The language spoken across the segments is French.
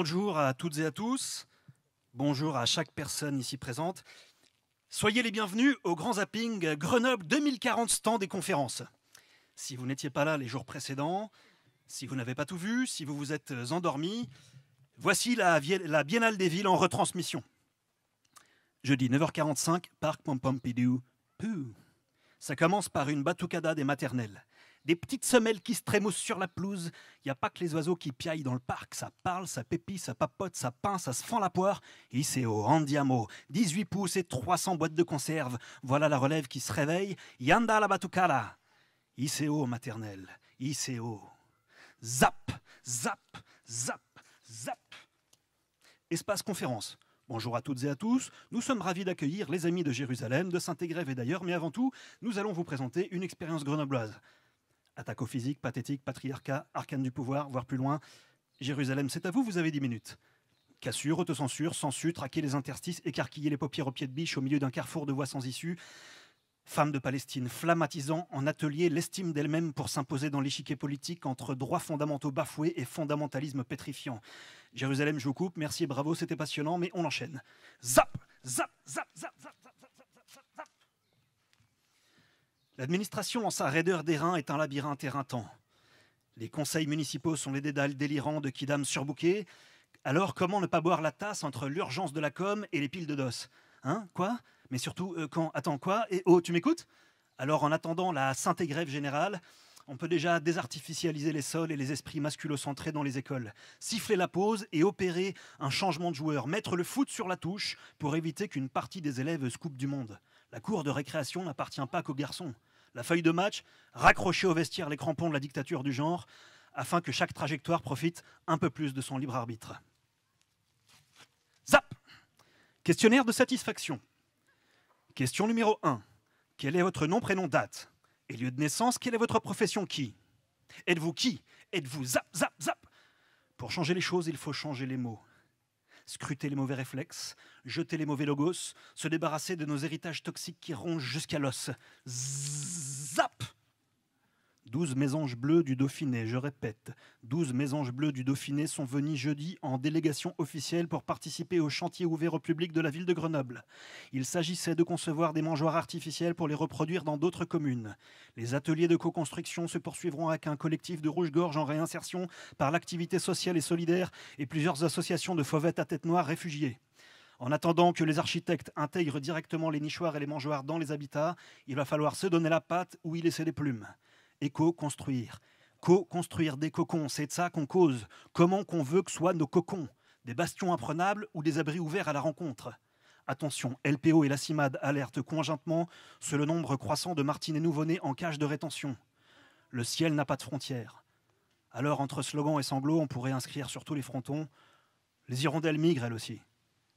Bonjour à toutes et à tous. Bonjour à chaque personne ici présente. Soyez les bienvenus au Grand Zapping Grenoble 2040 stand des conférences. Si vous n'étiez pas là les jours précédents, si vous n'avez pas tout vu, si vous vous êtes endormi, voici la, la Biennale des villes en retransmission. Jeudi 9h45, Parc Pompompidou. Ça commence par une batucada des maternelles des petites semelles qui se trémoussent sur la pelouse. Il n'y a pas que les oiseaux qui piaillent dans le parc. Ça parle, ça pépite, ça papote, ça peint, ça se fend la poire. ICO, Andiamo, 18 pouces et 300 boîtes de conserve. Voilà la relève qui se réveille. Yanda la batucala. ICO maternelle. ICO. Zap, zap, zap, zap. Espace conférence. Bonjour à toutes et à tous. Nous sommes ravis d'accueillir les amis de Jérusalem, de Saint-Égrève et d'ailleurs, mais avant tout, nous allons vous présenter une expérience grenobloise. Attaque au physique, pathétique, patriarcat, arcane du pouvoir, voire plus loin. Jérusalem, c'est à vous, vous avez 10 minutes. Cassure, autocensure, censure, traquer les interstices, écarquiller les paupières au pied de biche au milieu d'un carrefour de voix sans issue. Femme de Palestine, flammatisant en atelier l'estime d'elle-même pour s'imposer dans l'échiquier politique entre droits fondamentaux bafoués et fondamentalisme pétrifiant. Jérusalem, je vous coupe, merci, bravo, c'était passionnant, mais on enchaîne. Zap, zap, zap, zap, zap. L'administration, en sa raideur reins est un labyrinthe éreintant. Les conseils municipaux sont les dédales délirants de kidam surbouqués. Alors, comment ne pas boire la tasse entre l'urgence de la com et les piles de dos Hein Quoi Mais surtout, euh, quand Attends, quoi oh, tu m'écoutes Alors, en attendant la sainte grève générale, on peut déjà désartificialiser les sols et les esprits masculocentrés dans les écoles, siffler la pause et opérer un changement de joueur, mettre le foot sur la touche pour éviter qu'une partie des élèves se du monde. La cour de récréation n'appartient pas qu'aux garçons la feuille de match, raccrocher au vestiaire les crampons de la dictature du genre, afin que chaque trajectoire profite un peu plus de son libre arbitre. Zap Questionnaire de satisfaction. Question numéro 1. Quel est votre nom, prénom, date et lieu de naissance Quelle est votre profession Qui Êtes-vous qui Êtes-vous zap, zap, zap Pour changer les choses, il faut changer les mots scruter les mauvais réflexes, jeter les mauvais logos, se débarrasser de nos héritages toxiques qui rongent jusqu'à l'os. Zap 12 mésanges bleus du Dauphiné, je répète, 12 mésanges bleus du Dauphiné sont venus jeudi en délégation officielle pour participer au chantier ouvert au public de la ville de Grenoble. Il s'agissait de concevoir des mangeoires artificielles pour les reproduire dans d'autres communes. Les ateliers de co-construction se poursuivront avec un collectif de rouge-gorge en réinsertion par l'activité sociale et solidaire et plusieurs associations de fauvettes à tête noire réfugiées. En attendant que les architectes intègrent directement les nichoirs et les mangeoires dans les habitats, il va falloir se donner la patte ou y laisser les plumes et co-construire. Co-construire des cocons, c'est de ça qu'on cause. Comment qu'on veut que soient nos cocons Des bastions imprenables ou des abris ouverts à la rencontre Attention, LPO et la CIMAD alertent conjointement sur le nombre croissant de Martinets nouveau-nés en cage de rétention. Le ciel n'a pas de frontières. Alors, entre slogans et sanglots, on pourrait inscrire sur tous les frontons Les hirondelles migrent, elles aussi.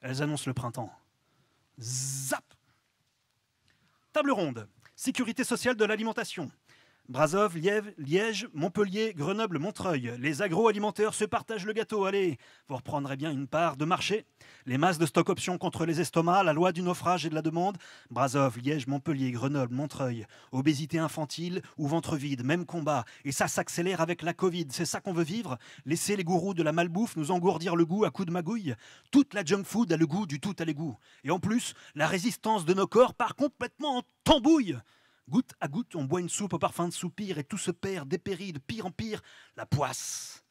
Elles annoncent le printemps. Zap Table ronde. Sécurité sociale de l'alimentation. Brasov, Liège, Montpellier, Grenoble, Montreuil. Les agroalimentaires se partagent le gâteau. Allez, vous reprendrez bien une part de marché. Les masses de stock options contre les estomacs, la loi du naufrage et de la demande. Brasov, Liège, Montpellier, Grenoble, Montreuil. Obésité infantile ou ventre vide, même combat. Et ça s'accélère avec la Covid. C'est ça qu'on veut vivre. Laisser les gourous de la malbouffe nous engourdir le goût à coups de magouille. Toute la junk food a le goût du tout à l'égout. Et en plus, la résistance de nos corps part complètement en tambouille. Goutte à goutte, on boit une soupe au parfum de soupir et tout se perd, dépérit de pire en pire. La poisse.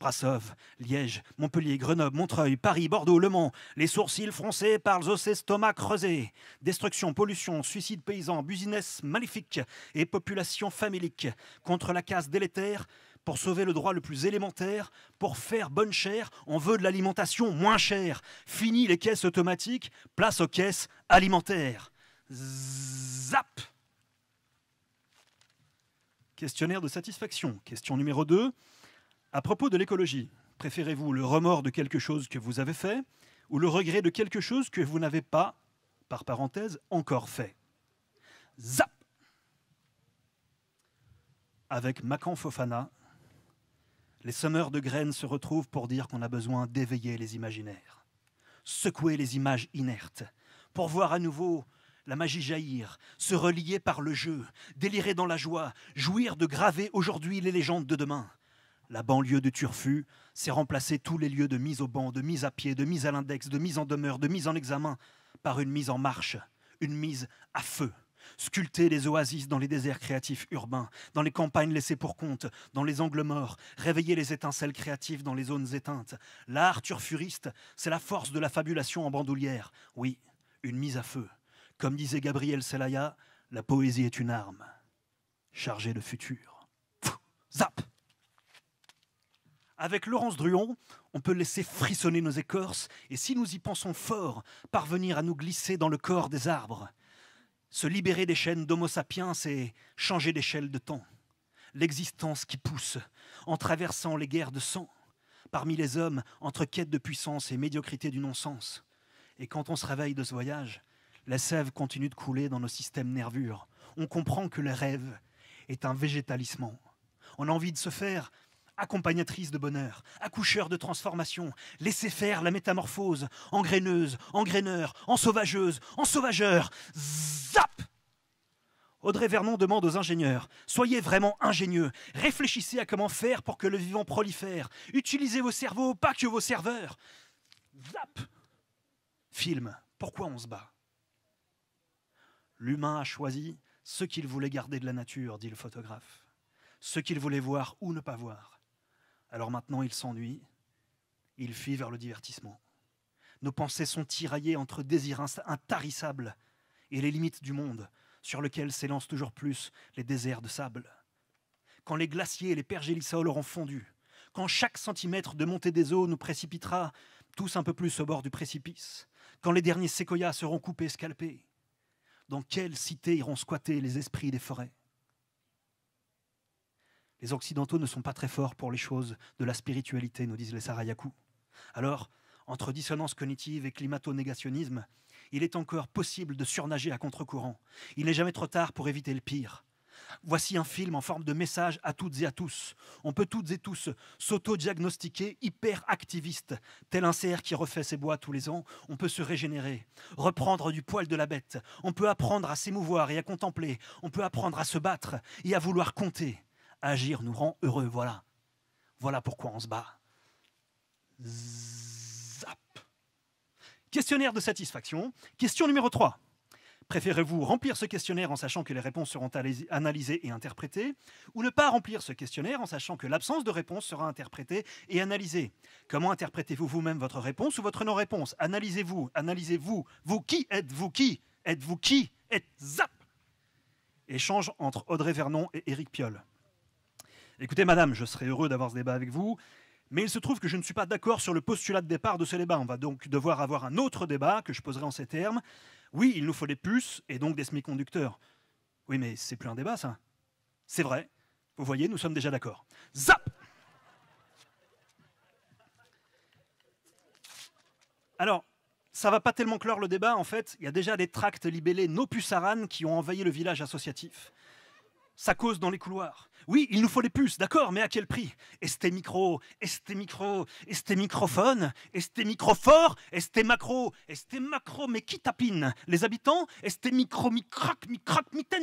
Brassov, Liège, Montpellier, Grenoble, Montreuil, Paris, Bordeaux, Le Mans, les sourcils froncés par os estomacs creusés. Destruction, pollution, suicide paysan, business maléfique et population famélique. Contre la casse délétère, pour sauver le droit le plus élémentaire, pour faire bonne chère, on veut de l'alimentation moins chère. Fini les caisses automatiques, place aux caisses alimentaires. Zap! Questionnaire de satisfaction. Question numéro 2. À propos de l'écologie, préférez-vous le remords de quelque chose que vous avez fait ou le regret de quelque chose que vous n'avez pas, par parenthèse, encore fait Zap Avec Macan Fofana, les sommeurs de graines se retrouvent pour dire qu'on a besoin d'éveiller les imaginaires, secouer les images inertes, pour voir à nouveau la magie jaillir, se relier par le jeu, délirer dans la joie, jouir de graver aujourd'hui les légendes de demain. La banlieue de Turfu s'est remplacer tous les lieux de mise au banc, de mise à pied, de mise à l'index, de mise en demeure, de mise en examen, par une mise en marche, une mise à feu. Sculpter les oasis dans les déserts créatifs urbains, dans les campagnes laissées pour compte, dans les angles morts, réveiller les étincelles créatives dans les zones éteintes. L'art turfuriste, c'est la force de la fabulation en bandoulière. Oui, une mise à feu, comme disait Gabriel Selaya, la poésie est une arme chargée de futur. zap Avec Laurence Druon, on peut laisser frissonner nos écorces et si nous y pensons fort, parvenir à nous glisser dans le corps des arbres. Se libérer des chaînes d'Homo sapiens et changer d'échelle de temps. L'existence qui pousse en traversant les guerres de sang parmi les hommes entre quête de puissance et médiocrité du non-sens. Et quand on se réveille de ce voyage, la sève continue de couler dans nos systèmes nervures. On comprend que le rêve est un végétalissement. On a envie de se faire accompagnatrice de bonheur, accoucheur de transformation, laisser faire la métamorphose, engraineuse, sauvageuse, en sauvageur. Zap Audrey Vernon demande aux ingénieurs Soyez vraiment ingénieux, réfléchissez à comment faire pour que le vivant prolifère, utilisez vos cerveaux, pas que vos serveurs. Zap Film Pourquoi on se bat L'humain a choisi ce qu'il voulait garder de la nature, dit le photographe, ce qu'il voulait voir ou ne pas voir. Alors maintenant il s'ennuie, il fuit vers le divertissement. Nos pensées sont tiraillées entre désirs intarissables et les limites du monde, sur lequel s'élancent toujours plus les déserts de sable. Quand les glaciers et les pergélisols auront fondu, quand chaque centimètre de montée des eaux nous précipitera tous un peu plus au bord du précipice, quand les derniers séquoias seront coupés, scalpés, dans quelle cité iront squatter les esprits des forêts Les Occidentaux ne sont pas très forts pour les choses de la spiritualité, nous disent les Sarayaku. Alors, entre dissonance cognitive et climato-négationnisme, il est encore possible de surnager à contre-courant. Il n'est jamais trop tard pour éviter le pire. Voici un film en forme de message à toutes et à tous. On peut toutes et tous s'auto-diagnostiquer hyper activiste, tel un cerf qui refait ses bois tous les ans. On peut se régénérer, reprendre du poil de la bête. On peut apprendre à s'émouvoir et à contempler. On peut apprendre à se battre et à vouloir compter. Agir nous rend heureux, voilà. Voilà pourquoi on se bat. Zap. Questionnaire de satisfaction. Question numéro 3. Préférez-vous remplir ce questionnaire en sachant que les réponses seront analysées et interprétées, ou ne pas remplir ce questionnaire en sachant que l'absence de réponse sera interprétée et analysée Comment interprétez-vous vous-même votre réponse ou votre non-réponse Analysez-vous, analysez-vous, vous qui êtes-vous qui Êtes-vous qui Êtes zap Échange entre Audrey Vernon et Éric Piolle. Écoutez, madame, je serais heureux d'avoir ce débat avec vous. Mais il se trouve que je ne suis pas d'accord sur le postulat de départ de ce débat. On va donc devoir avoir un autre débat que je poserai en ces termes. Oui, il nous faut des puces et donc des semi-conducteurs. Oui, mais c'est plus un débat, ça. C'est vrai. Vous voyez, nous sommes déjà d'accord. Zap Alors, ça va pas tellement clore le débat, en fait. Il y a déjà des tracts libellés no qui ont envahi le village associatif. Ça cause dans les couloirs. Oui, il nous faut les puces, d'accord, mais à quel prix Esté micro, esté micro, esté microphone, esté micro fort, esté macro, esté macro, mais qui tapine Les habitants Esté micro, mi crac, mi crac, mi ten,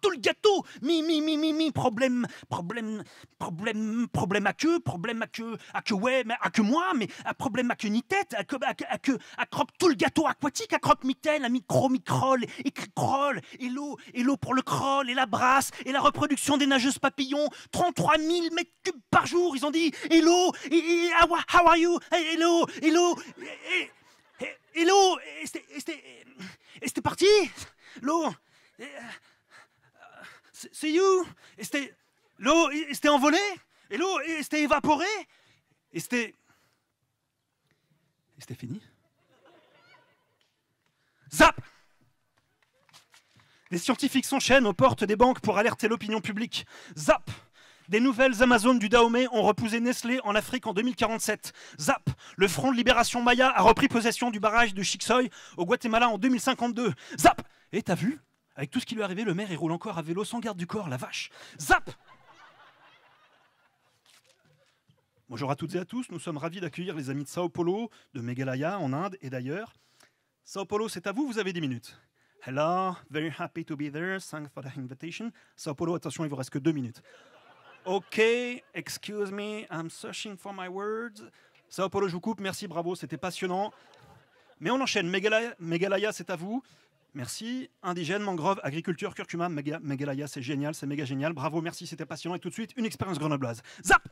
tout le gâteau Mi, mi, mi, mi, mi, problème, problème, problème, problème à problème à que, à que ouais, mais à que moi, mais à problème à que ni tête, à que, à que, à que, à croque tout le gâteau aquatique, à croque mi ten, à micro, microl, et crawl et l'eau, et l'eau pour le crawl, et la brasse, et la reproduction des nageuses papilles 33 000 mètres cubes par jour. Ils ont dit Hello, how are you? Eh, hello, hello, eh, eh, hello. Et c'était parti. L'eau. C'est you. Et c'était. L'eau c'était envolée. Et c'était évaporée. Et c'était. Et c'était fini. Zap! Les scientifiques s'enchaînent aux portes des banques pour alerter l'opinion publique. Zap des nouvelles Amazones du Dahomey ont repoussé Nestlé en Afrique en 2047. Zap Le Front de Libération Maya a repris possession du barrage de Chixoy au Guatemala en 2052. Zap Et t'as vu Avec tout ce qui lui est arrivé, le maire est roule encore à vélo sans garde du corps, la vache. Zap Bonjour à toutes et à tous, nous sommes ravis d'accueillir les amis de Sao Paulo, de Meghalaya en Inde et d'ailleurs. Sao Paulo, c'est à vous, vous avez 10 minutes. Hello, very happy to be there. Thanks for the invitation. Sao Paulo, attention, il vous reste que deux minutes. OK, excuse me, I'm searching for my words. Sao Paulo, je vous coupe. Merci, bravo, c'était passionnant. Mais on enchaîne. Megalaya, c'est à vous. Merci. Indigène, mangrove, agriculture, curcuma, Megalaya, c'est génial, c'est méga génial. Bravo, merci, c'était passionnant. Et tout de suite, une expérience grenobloise. Zap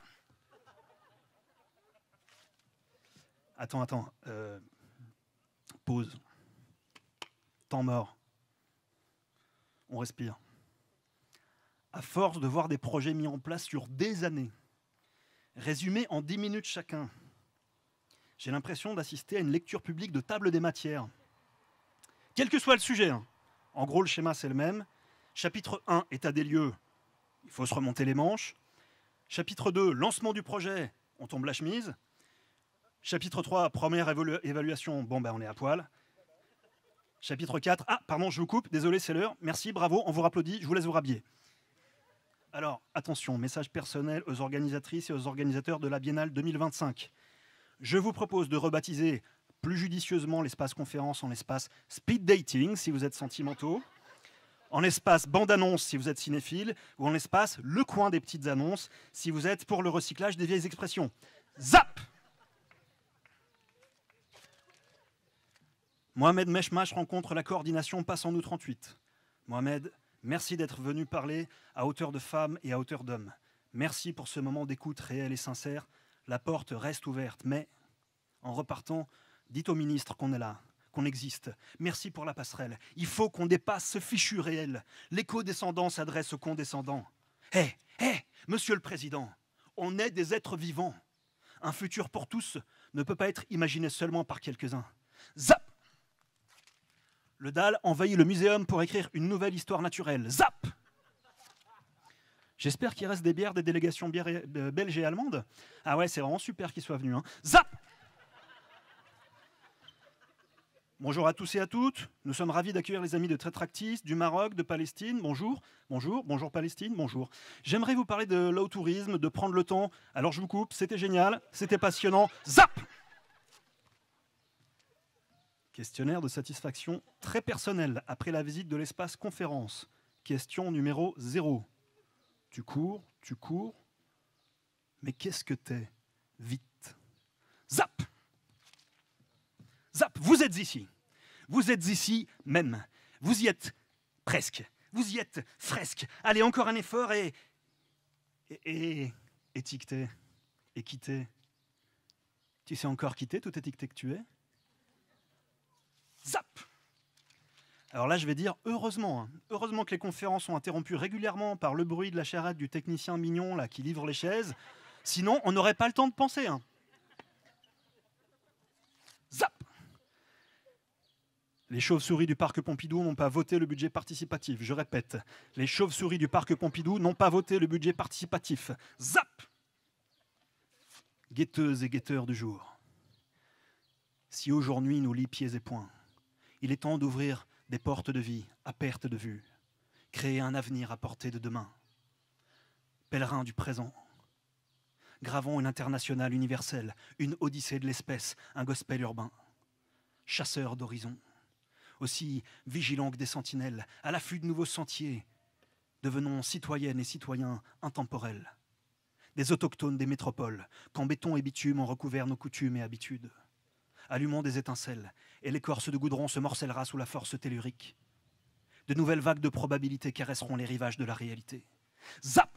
Attends, attends. Euh, pause. Temps mort on respire. À force de voir des projets mis en place sur des années, résumés en dix minutes chacun, j'ai l'impression d'assister à une lecture publique de table des matières. Quel que soit le sujet, hein. en gros le schéma c'est le même. Chapitre 1, état des lieux, il faut se remonter les manches. Chapitre 2, lancement du projet, on tombe la chemise. Chapitre 3, première évaluation, bon ben on est à poil chapitre 4. Ah, pardon, je vous coupe, désolé, c'est l'heure. Merci, bravo, on vous applaudit, je vous laisse vous rhabiller. Alors, attention, message personnel aux organisatrices et aux organisateurs de la Biennale 2025. Je vous propose de rebaptiser plus judicieusement l'espace conférence en l'espace speed dating si vous êtes sentimentaux, en l'espace bande-annonce si vous êtes cinéphile, ou en l'espace le coin des petites annonces si vous êtes pour le recyclage des vieilles expressions. Zap Mohamed Meshmash rencontre la coordination Passe en nous 38. Mohamed, merci d'être venu parler à hauteur de femmes et à hauteur d'hommes. Merci pour ce moment d'écoute réel et sincère. La porte reste ouverte, mais en repartant, dites au ministre qu'on est là, qu'on existe. Merci pour la passerelle. Il faut qu'on dépasse ce fichu réel. L'éco-descendant s'adresse aux condescendants. Hé, hé, monsieur le président, on est des êtres vivants. Un futur pour tous ne peut pas être imaginé seulement par quelques-uns. Zap le DAL envahit le muséum pour écrire une nouvelle histoire naturelle. Zap J'espère qu'il reste des bières des délégations euh, belges et allemandes. Ah ouais, c'est vraiment super qu'ils soient venus. Hein. Zap Bonjour à tous et à toutes. Nous sommes ravis d'accueillir les amis de Tractis, du Maroc, de Palestine. Bonjour, bonjour, bonjour Palestine, bonjour. J'aimerais vous parler de l'autourisme, de prendre le temps. Alors je vous coupe, c'était génial, c'était passionnant. Zap Questionnaire de satisfaction très personnel après la visite de l'espace conférence. Question numéro 0. Tu cours, tu cours, mais qu'est-ce que t'es Vite. Zap Zap, vous êtes ici. Vous êtes ici même. Vous y êtes presque. Vous y êtes fresque. Allez, encore un effort et. et. et étiqueté. Et quitté. Tu sais encore quitter tout étiqueté que tu es Zap alors là, je vais dire heureusement. Hein. Heureusement que les conférences sont interrompues régulièrement par le bruit de la charrette du technicien mignon là, qui livre les chaises. Sinon, on n'aurait pas le temps de penser. Hein. Zap Les chauves-souris du parc Pompidou n'ont pas voté le budget participatif. Je répète, les chauves-souris du parc Pompidou n'ont pas voté le budget participatif. Zap Guetteuses et guetteurs du jour. Si aujourd'hui nous lit pieds et poings, il est temps d'ouvrir des portes de vie à perte de vue, créer un avenir à portée de demain. Pèlerins du présent, gravons une internationale universelle, une odyssée de l'espèce, un gospel urbain. Chasseurs d'horizons, aussi vigilants que des sentinelles, à l'affût de nouveaux sentiers, devenons citoyennes et citoyens intemporels, des autochtones des métropoles, quand béton et bitume ont recouvert nos coutumes et habitudes allumons des étincelles, et l'écorce de goudron se morcellera sous la force tellurique. De nouvelles vagues de probabilités caresseront les rivages de la réalité. Zap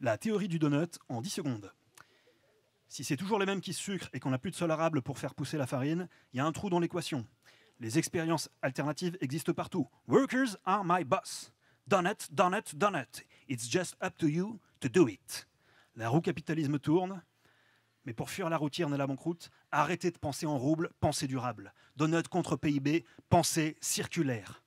La théorie du donut en 10 secondes. Si c'est toujours les mêmes qui sucrent et qu'on n'a plus de sol arable pour faire pousser la farine, il y a un trou dans l'équation. Les expériences alternatives existent partout. Workers are my boss. Donut, donut, donut. It's just up to you to do it. La roue capitalisme tourne, mais pour fuir la routière de la banqueroute, arrêtez de penser en rouble, pensez durable. Donut contre PIB, pensez circulaire.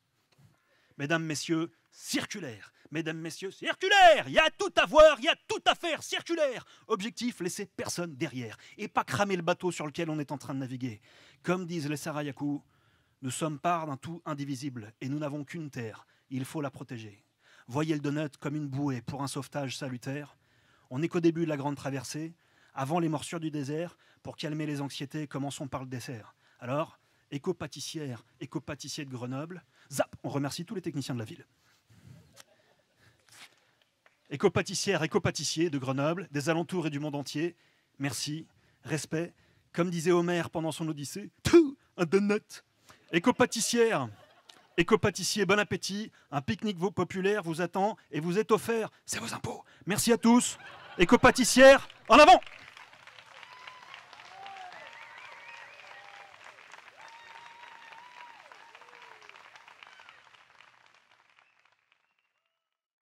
Mesdames, Messieurs, circulaire. Mesdames, Messieurs, circulaire Il y a tout à voir, il y a tout à faire, circulaire Objectif, laisser personne derrière. Et pas cramer le bateau sur lequel on est en train de naviguer. Comme disent les Sarayaku, nous sommes part d'un tout indivisible et nous n'avons qu'une terre. Il faut la protéger. Voyez le donut comme une bouée pour un sauvetage salutaire. On n'est qu'au début de la grande traversée avant les morsures du désert, pour calmer les anxiétés, commençons par le dessert. Alors, éco-pâtissière, éco-pâtissier de Grenoble, zap, on remercie tous les techniciens de la ville. Éco-pâtissière, éco-pâtissier de Grenoble, des alentours et du monde entier, merci, respect, comme disait Homer pendant son Odyssée, tout un donut. Éco-pâtissière, éco-pâtissier, bon appétit, un pique-nique populaire vous attend et vous est offert, c'est vos impôts. Merci à tous. Éco-pâtissière, en avant